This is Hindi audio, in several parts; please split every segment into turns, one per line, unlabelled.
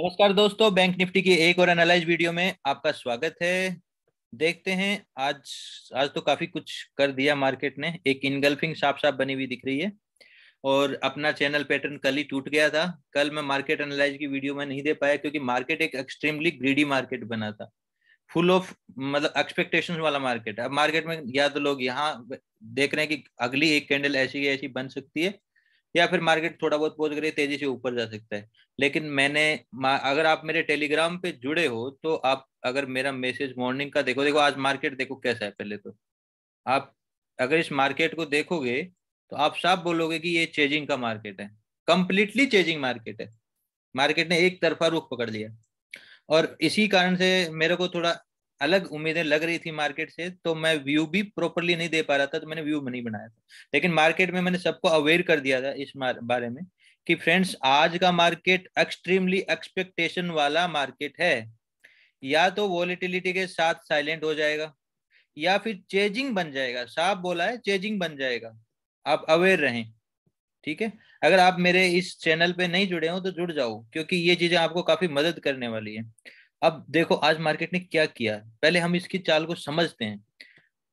नमस्कार दोस्तों बैंक निफ्टी की एक और एनालाइज वीडियो में आपका स्वागत है देखते हैं आज आज तो काफी कुछ कर दिया मार्केट ने एक इनगल्फिंग साफ साफ बनी हुई दिख रही है और अपना चैनल पैटर्न कल ही टूट गया था कल मैं मार्केट एनालाइज की वीडियो में नहीं दे पाया क्योंकि मार्केट एक एक्सट्रीमली ग्रीडी मार्केट बना था फुल ऑफ मतलब एक्सपेक्टेशन वाला मार्केट अब मार्केट में या तो लोग यहाँ देख रहे हैं कि अगली एक कैंडल ऐसी ऐसी बन सकती है या फिर मार्केट थोड़ा बहुत पहुंच गई तेजी से ऊपर जा सकता है लेकिन मैंने अगर आप मेरे टेलीग्राम पे जुड़े हो तो आप अगर मेरा मैसेज मॉर्निंग का देखो देखो आज मार्केट देखो कैसा है पहले तो आप अगर इस मार्केट को देखोगे तो आप साफ बोलोगे कि ये चेजिंग का मार्केट है कंप्लीटली चेजिंग मार्केट है मार्केट ने एक तरफा रुख पकड़ लिया और इसी कारण से मेरे को थोड़ा अलग उम्मीदें लग रही थी मार्केट से तो मैं व्यू भी प्रॉपरली नहीं दे पा रहा था तो मैंने व्यू नहीं बनाया था लेकिन मार्केट में मैंने सबको अवेयर कर दिया था इस बारे में कि फ्रेंड्स आज का मार्केट एक्सट्रीमली एक्सपेक्टेशन वाला मार्केट है या तो वॉलिटिलिटी के साथ साइलेंट हो जाएगा या फिर चेजिंग बन जाएगा साफ बोला है चेजिंग बन जाएगा आप अवेयर रहें ठीक है अगर आप मेरे इस चैनल पे नहीं जुड़े हो तो जुड़ जाओ क्योंकि ये चीजें आपको काफी मदद करने वाली है अब देखो आज मार्केट ने क्या किया पहले हम इसकी चाल को समझते हैं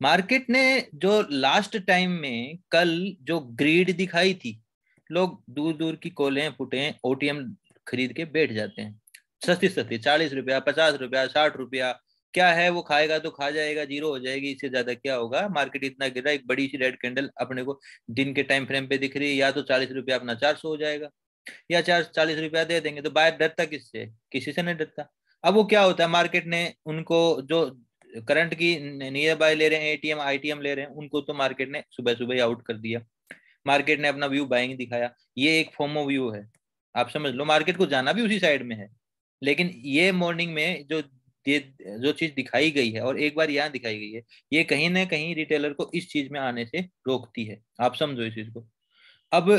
मार्केट ने जो लास्ट टाइम में कल जो ग्रीड दिखाई थी लोग दूर दूर की कोले फुटे ओटीएम खरीद के बैठ जाते हैं सस्ती सस्ती चालीस रुपया पचास रुपया साठ रुपया क्या है वो खाएगा तो खा जाएगा जीरो हो जाएगी इससे ज्यादा क्या होगा मार्केट इतना गिर रहा है एक बड़ी सी रेड कैंडल अपने को दिन के टाइम फ्रेम पे दिख रही है या तो चालीस रुपया अपना चार सौ हो जाएगा या चार चालीस रुपया दे देंगे तो बाहर डरता किससे किसी से नहीं डरता अब वो क्या होता है मार्केट ने उनको जो करंट की नियर बाय ले रहे हैं एटीएम आईटीएम ले रहे हैं उनको तो मार्केट ने सुबह सुबह ही आउट कर दिया मार्केट ने अपना व्यू बाइंग दिखाया ये एक फोमो व्यू है आप समझ लो मार्केट को जाना भी उसी साइड में है लेकिन ये मॉर्निंग में जो ये जो चीज दिखाई गई है और एक बार यहाँ दिखाई गई है ये कहीं ना कहीं रिटेलर को इस चीज में आने से रोकती है आप समझो इस चीज को अब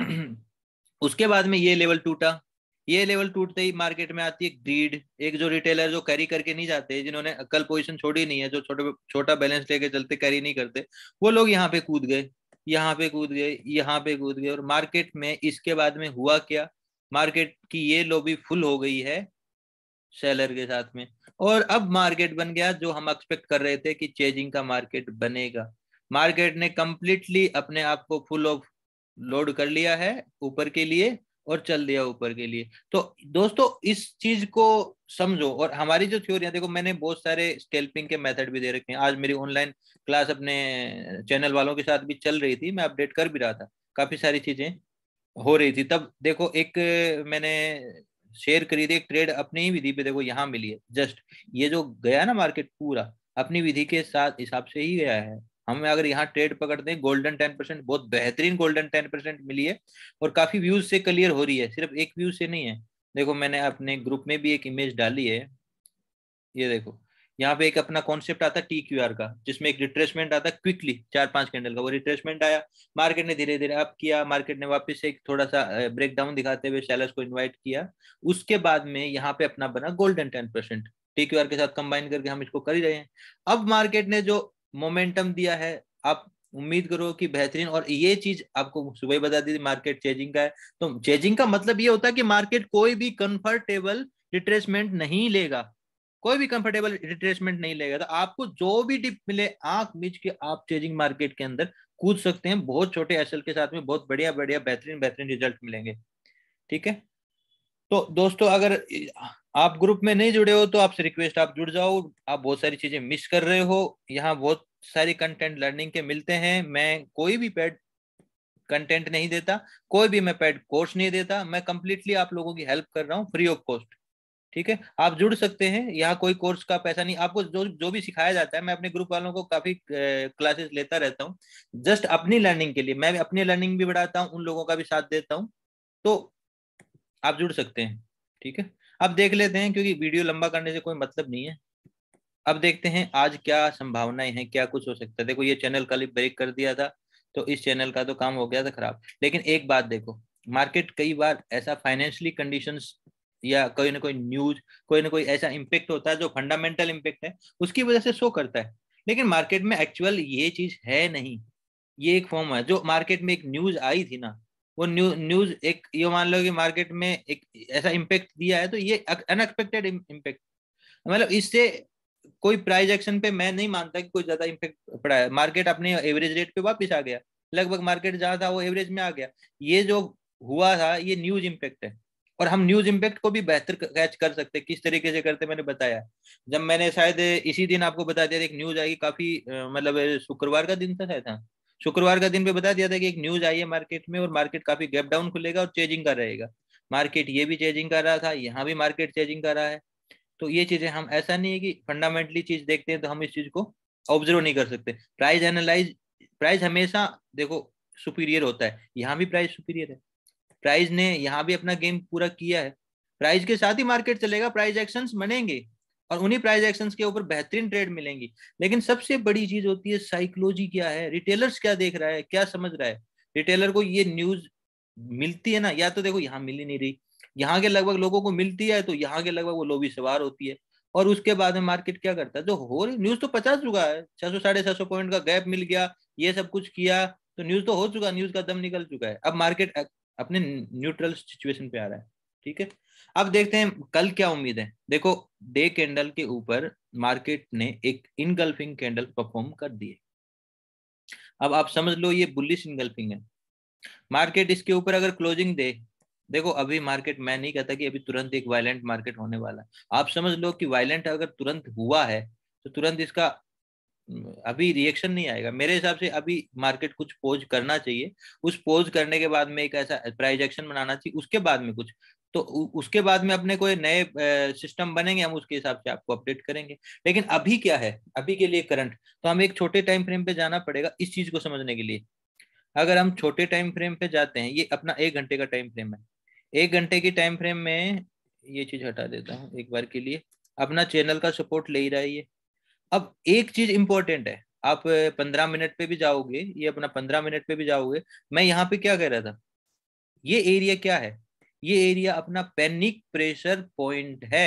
उसके बाद में ये लेवल टूटा ये लेवल टूटते ही मार्केट में आती है ग्रीड एक जो रिटेलर जो कैरी करके नहीं जाते जिन्होंने अकल पोजिशन छोड़ी नहीं है जो छोटे छोटा बैलेंस लेके चलते कैरी नहीं करते वो लोग यहाँ पे कूद गए यहाँ पे कूद गए यहाँ पे कूद गए और मार्केट में इसके बाद में हुआ क्या मार्केट की ये लॉबी फुल हो गई है सेलर के साथ में और अब मार्केट बन गया जो हम एक्सपेक्ट कर रहे थे कि चेजिंग का मार्केट बनेगा मार्केट ने कम्प्लीटली अपने आप को फुल ऑफ लोड कर लिया है ऊपर के लिए और चल दिया ऊपर के लिए तो दोस्तों इस चीज को समझो और हमारी जो है देखो मैंने बहुत सारे स्केल्पिंग के मेथड भी दे रखे हैं आज मेरी ऑनलाइन क्लास अपने चैनल वालों के साथ भी चल रही थी मैं अपडेट कर भी रहा था काफी सारी चीजें हो रही थी तब देखो एक मैंने शेयर करी थी एक ट्रेड अपनी ही विधि पे देखो यहाँ मिली है जस्ट ये जो गया ना मार्केट पूरा अपनी विधि के साथ हिसाब से ही गया है हमें अगर यहाँ ट्रेड पकड़ दें गोल्डन टेन परसेंट बहुत बेहतरीन गोल्डन टेन परसेंट मिली है और काफी व्यूज से क्लियर हो रही है सिर्फ एक व्यू से नहीं है देखो मैंने अपने ग्रुप में भी एक इमेज डाली है ये देखो यहाँ पे एक अपना कॉन्सेप्ट आता टी क्यू आर का जिसमें एक रिट्रेसमेंट आता क्विकली चार पांच कैंडल का वो रिट्रेसमेंट आया मार्केट ने धीरे धीरे अप किया मार्केट ने वापस एक थोड़ा सा ब्रेक डाउन दिखाते हुए सेलर्स को इनवाइट किया उसके बाद में यहाँ पे अपना बना golden ten percent T Q R के साथ कंबाइन करके हम इसको कर ही रहे हैं अब मार्केट ने जो मोमेंटम दिया है आप उम्मीद करो कि बेहतरीन और ये चीज आपको सुबह बता दी मार्केट चेजिंग का है तो चेजिंग का मतलब ये होता है कि मार्केट कोई भी कंफर्टेबल रिट्रेसमेंट नहीं लेगा कोई भी कंफर्टेबल रिट्रेसमेंट नहीं लेगा तो आपको जो भी डिप मिले आंख मिच के आप चेजिंग मार्केट के अंदर कूद सकते हैं बहुत छोटे एसल के साथ में बहुत बढ़िया बढ़िया बेहतरीन बेहतरीन रिजल्ट मिलेंगे ठीक है तो दोस्तों अगर आप ग्रुप में नहीं जुड़े हो तो आपसे रिक्वेस्ट आप जुड़ जाओ आप बहुत सारी चीजें मिस कर रहे हो यहाँ बहुत सारी कंटेंट लर्निंग के मिलते हैं मैं कोई भी पेड कंटेंट नहीं देता कोई भी मैं पेड कोर्स नहीं देता मैं कंप्लीटली आप लोगों की हेल्प कर रहा हूँ फ्री ऑफ कॉस्ट ठीक है आप जुड़ सकते हैं यहाँ कोई कोर्स का पैसा नहीं आपको जो जो भी सिखाया जाता है मैं अपने ग्रुप वालों को काफी क्लासेस लेता रहता हूँ जस्ट अपनी लर्निंग के लिए मैं भी अपनी लर्निंग भी बढ़ाता हूँ उन लोगों का भी साथ देता हूँ तो आप जुड़ सकते हैं ठीक है अब देख लेते हैं क्योंकि वीडियो लंबा करने से कोई मतलब नहीं है अब देखते हैं आज क्या संभावनाएं हैं क्या कुछ हो सकता है देखो ये चैनल कल ब्रेक कर दिया था तो इस चैनल का तो काम हो गया था खराब लेकिन एक बात देखो मार्केट कई बार ऐसा फाइनेंशियली कंडीशन या कोई ना कोई न्यूज कोई ना कोई ऐसा इम्पेक्ट होता है जो फंडामेंटल इम्पेक्ट है उसकी वजह से शो करता है लेकिन मार्केट में एक्चुअल ये चीज है नहीं ये एक फॉर्म है जो मार्केट में एक न्यूज आई थी ना वो न्यू न्यूज एक ये मान लो कि मार्केट में एक ऐसा इम्पेक्ट दिया है तो ये अनएक्सपेक्टेड इम्पेक्ट मतलब इससे कोई प्राइस एक्शन पे मैं नहीं मानता कि कोई ज्यादा इम्पेक्ट पड़ा है मार्केट अपने एवरेज रेट पे वापस आ गया लगभग मार्केट जहाँ था वो एवरेज में आ गया ये जो हुआ था ये न्यूज इम्पेक्ट है और हम न्यूज इम्पेक्ट को भी बेहतर कैच कर सकते हैं किस तरीके से करते मैंने बताया जब मैंने शायद इसी दिन आपको बता दिया एक न्यूज आई काफी मतलब शुक्रवार का दिन था शायद हाँ। शुक्रवार का दिन पे बता दिया था कि एक न्यूज आई है मार्केट में और मार्केट काफी गैप डाउन खुलेगा और चेंजिंग का रहेगा मार्केट ये भी चेंजिंग कर रहा था यहाँ भी मार्केट चेंजिंग कर रहा है तो ये चीजें हम ऐसा नहीं है कि फंडामेंटली चीज देखते हैं तो हम इस चीज को ऑब्जर्व नहीं कर सकते प्राइस एनालाइज प्राइस हमेशा देखो सुपीरियर होता है यहाँ भी प्राइस सुपीरियर है प्राइस ने यहाँ भी अपना गेम पूरा किया है प्राइस के साथ ही मार्केट चलेगा प्राइस एक्शन बनेंगे और उन्हीं प्राइस एक्शन के ऊपर बेहतरीन ट्रेड मिलेंगी लेकिन सबसे बड़ी चीज होती है साइकोलॉजी क्या है रिटेलर्स क्या देख रहा है क्या समझ रहा है रिटेलर को ये न्यूज मिलती है ना या तो देखो यहाँ मिल ही नहीं रही यहाँ के लगभग लोगों को मिलती है तो यहाँ के लगभग वो लोभी सवार होती है और उसके बाद में मार्केट क्या करता है जो हो रही न्यूज तो पचास चुका है छह सौ साढ़े छह सौ पॉइंट का गैप मिल गया ये सब कुछ किया तो न्यूज तो हो चुका न्यूज का दम निकल चुका है अब मार्केट अपने न्यूट्रल सिचुएशन पे आ रहा है ठीक है अब देखते हैं कल क्या उम्मीद है देखो डे कैंडल के ऊपर मार्केट ने एक इनगल्फिंग कैंडल परफॉर्म कर दिए अब आप समझ लो ये बुलिश इनगल्फिंग है मार्केट इसके ऊपर अगर क्लोजिंग दे देखो अभी मार्केट मैं नहीं कहता कि अभी तुरंत एक वायलेंट मार्केट होने वाला है आप समझ लो कि वायलेंट अगर तुरंत हुआ है तो तुरंत इसका अभी रिएक्शन नहीं आएगा मेरे हिसाब से अभी मार्केट कुछ पोज करना चाहिए उस पोज करने के बाद में एक ऐसा प्राइज एक्शन बनाना चाहिए उसके बाद में कुछ तो उसके बाद में अपने कोई नए सिस्टम बनेंगे हम उसके हिसाब से आपको अपडेट करेंगे लेकिन अभी क्या है अभी के लिए करंट तो हमें एक छोटे टाइम फ्रेम पे जाना पड़ेगा इस चीज को समझने के लिए अगर हम छोटे टाइम फ्रेम पे जाते हैं ये अपना एक घंटे का टाइम फ्रेम है एक घंटे की टाइम फ्रेम में ये चीज हटा देता हूँ एक बार के लिए अपना चैनल का सपोर्ट ले ही रहा है ये अब एक चीज इंपॉर्टेंट है आप पंद्रह मिनट पे भी जाओगे ये अपना पंद्रह मिनट पे भी जाओगे मैं यहाँ पे क्या कह रहा था ये एरिया क्या है ये एरिया अपना पैनिक प्रेशर पॉइंट है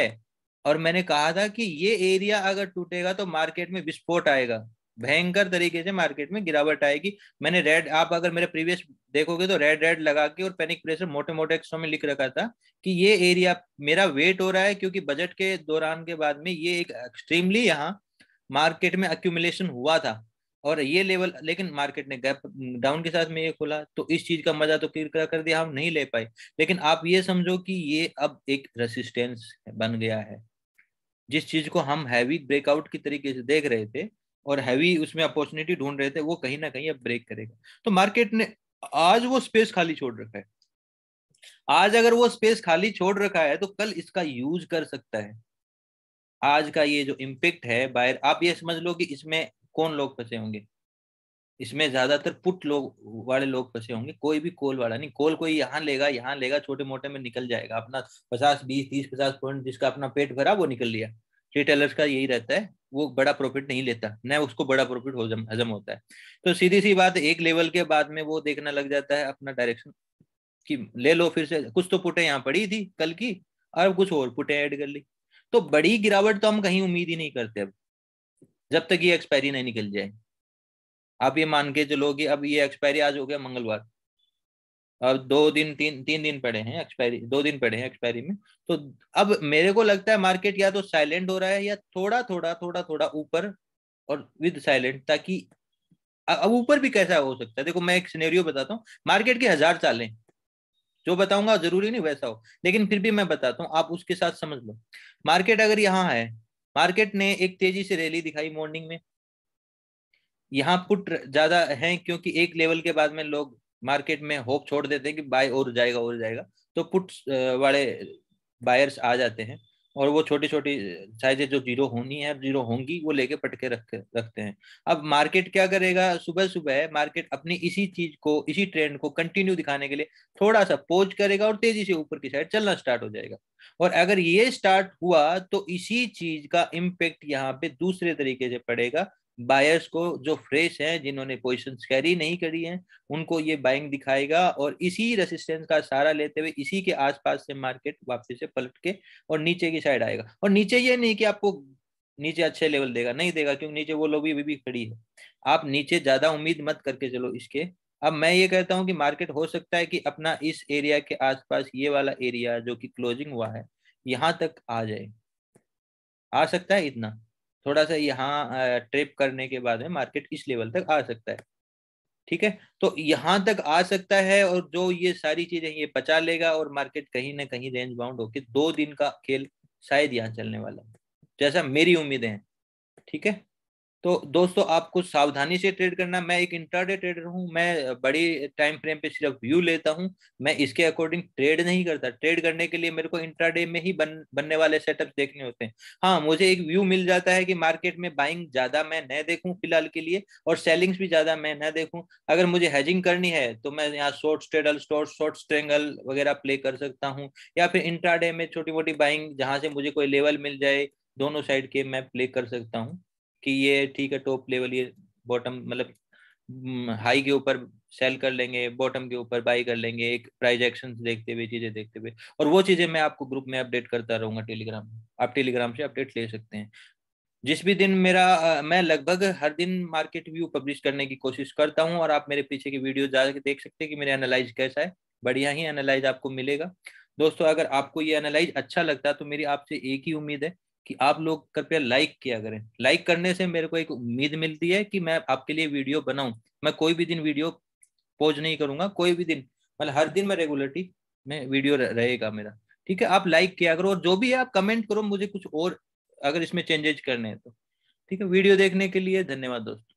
और मैंने कहा था कि ये एरिया अगर टूटेगा तो मार्केट में विस्फोट आएगा भयंकर तरीके से मार्केट में गिरावट आएगी मैंने रेड आप अगर मेरे प्रीवियस देखोगे तो रेड रेड लगा के और पैनिक प्रेशर मोटे मोटे एक्सो में लिख रखा था कि ये एरिया मेरा वेट हो रहा है क्योंकि बजट के दौरान के बाद में ये एक एक्सट्रीमली यहाँ मार्केट में अक्यूमुलेशन हुआ था और ये लेवल लेकिन मार्केट ने गैप डाउन के साथ में ये खोला तो इस चीज का मजा तो क्लियर कर दिया हम नहीं ले पाए लेकिन आप ये समझो कि ये अब एक रेसिस्टेंस बन गया है जिस चीज को हम हैवी ब्रेकआउट की तरीके से देख रहे थे और हैवी उसमें अपॉर्चुनिटी ढूंढ रहे थे वो कहीं ना कहीं अब ब्रेक करेगा तो मार्केट ने आज वो स्पेस खाली छोड़ रखा है आज अगर वो स्पेस खाली छोड़ रखा है तो कल इसका यूज कर सकता है आज का ये जो इम्पेक्ट है बायर आप ये समझ लो कि इसमें कौन लोग फंसे होंगे इसमें ज्यादातर पुट लोग वाले लोग फंसे होंगे कोई भी कोल वाला नहीं कोल कोई यहाँ लेगा यहाँ लेगा छोटे मोटे में निकल जाएगा अपना पचास बीस तीस पचास पॉइंट जिसका अपना पेट भरा वो निकल लिया रिटेलर्स का यही रहता है वो बड़ा प्रॉफिट नहीं लेता न उसको बड़ा प्रॉफिट हजम हजम होता है तो सीधी सी बात एक लेवल के बाद में वो देखना लग जाता है अपना डायरेक्शन कि ले लो फिर से कुछ तो पुटे यहाँ पड़ी थी कल की और कुछ और पुटे ऐड कर ली तो बड़ी गिरावट तो हम कहीं उम्मीद ही नहीं करते अब जब तक ये एक्सपायरी नहीं निकल जाए आप ये मान के चलो कि अब ये एक्सपायरी आज हो गया मंगलवार अब दो दिन तीन तीन दिन पड़े हैं एक्सपायरी दो दिन पड़े हैं एक्सपायरी में तो अब मेरे को लगता है मार्केट या तो साइलेंट हो रहा है या थोड़ा थोड़ा थोड़ा थोड़ा ऊपर और विद साइलेंट ताकि अब ऊपर भी कैसा हो सकता है देखो मैं एक सिनेरियो बताता हूँ मार्केट के हजार चालें जो बताऊंगा जरूरी नहीं वैसा हो लेकिन फिर भी मैं बताता हूँ आप उसके साथ समझ लो मार्केट अगर यहाँ है मार्केट ने एक तेजी से रैली दिखाई मॉर्निंग में यहाँ पुट ज्यादा है क्योंकि एक लेवल के बाद में लोग मार्केट में होप छोड़ देते हैं कि बाय और जाएगा और जाएगा तो पुट वाले बायर्स आ जाते हैं और वो छोटी छोटी साइजें जो जीरो होनी है जीरो होंगी वो लेके पटके रख रखते हैं अब मार्केट क्या करेगा सुबह सुबह मार्केट अपनी इसी चीज को इसी ट्रेंड को कंटिन्यू दिखाने के लिए थोड़ा सा पोज करेगा और तेजी से ऊपर की साइड चलना स्टार्ट हो जाएगा और अगर ये स्टार्ट हुआ तो इसी चीज का इम्पेक्ट यहाँ पे दूसरे तरीके से पड़ेगा बायर्स को जो फ्रेश हैं जिन्होंने पोजिशन कैरी नहीं करी है उनको ये बाइंग दिखाएगा और इसी रेसिस्टेंस का सहारा लेते हुए इसी के आसपास से मार्केट वापसी से पलट के और नीचे की साइड आएगा और नीचे ये नहीं कि आपको नीचे अच्छे लेवल देगा नहीं देगा क्योंकि नीचे वो लोग भी अभी भी खड़ी है आप नीचे ज्यादा उम्मीद मत करके चलो इसके अब मैं ये कहता हूँ कि मार्केट हो सकता है कि अपना इस एरिया के आसपास ये वाला एरिया जो कि क्लोजिंग हुआ है यहाँ तक आ जाए आ सकता है इतना थोड़ा सा यहाँ ट्रिप करने के बाद में मार्केट इस लेवल तक आ सकता है ठीक है तो यहाँ तक आ सकता है और जो ये सारी चीजें ये पचा लेगा और मार्केट कहीं ना कहीं रेंज बाउंड होके दो दिन का खेल शायद यहाँ चलने वाला है जैसा मेरी उम्मीदें हैं ठीक है तो दोस्तों आपको सावधानी से ट्रेड करना मैं एक इंट्राडे ट्रेडर हूँ मैं बड़ी टाइम फ्रेम पे सिर्फ व्यू लेता हूँ मैं इसके अकॉर्डिंग ट्रेड नहीं करता ट्रेड करने के लिए मेरे को इंट्राडे में ही बन बनने वाले सेटअप देखने होते हैं हाँ मुझे एक व्यू मिल जाता है कि मार्केट में बाइंग ज्यादा मैं न देखूँ फिलहाल के लिए और सेलिंग्स भी ज्यादा मैं न देखूँ अगर मुझे हैजिंग करनी है तो मैं यहाँ शॉर्ट ट्रेडल स्टोर शॉर्ट स्ट्रेंगल वगैरह प्ले कर सकता हूँ या फिर इंट्राडे में छोटी मोटी बाइंग जहाँ से मुझे कोई लेवल मिल जाए दोनों साइड के मैं प्ले कर सकता हूँ कि ये ठीक है टॉप लेवल ये बॉटम मतलब हाई हम्म, के ऊपर सेल कर लेंगे बॉटम के ऊपर बाई कर लेंगे एक प्राइज एक्शन देखते हुए चीजें देखते हुए और वो चीजें मैं आपको ग्रुप में अपडेट करता रहूंगा टेलीग्राम आप टेलीग्राम से अपडेट ले सकते हैं जिस भी दिन मेरा मैं लगभग हर दिन मार्केट व्यू पब्लिश करने की कोशिश करता हूं और आप मेरे पीछे की वीडियो जाकर देख सकते हैं कि मेरा एनालाइज कैसा है बढ़िया ही एनालाइज आपको मिलेगा दोस्तों अगर आपको ये एनालाइज अच्छा लगता है तो मेरी आपसे एक ही उम्मीद है कि आप लोग कृपया लाइक किया करें लाइक करने से मेरे को एक उम्मीद मिलती है कि मैं आपके लिए वीडियो बनाऊं मैं कोई भी दिन वीडियो पोज नहीं करूंगा कोई भी दिन मतलब हर दिन में रेगुलरली में वीडियो रहेगा मेरा ठीक है आप लाइक किया करो और जो भी है आप कमेंट करो मुझे कुछ और अगर इसमें चेंजेज करने हैं तो ठीक है वीडियो देखने के लिए धन्यवाद दोस्तों